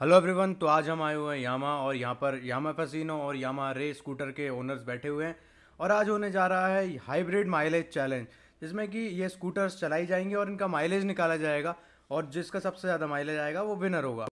hello everyone तो आज हम आए हुए हैं यामा और यहाँ पर यामा फसिनो और यामा रे स्कूटर के ओनर्स बैठे हुए हैं और आज होने जा रहा है हाइब्रिड माइलेज चैलेंज जिसमें कि ये स्कूटर्स चलाई जाएंगे और इनका माइलेज निकाला जाएगा और जिसका सबसे ज़्यादा माइलेज आएगा वो विनर होगा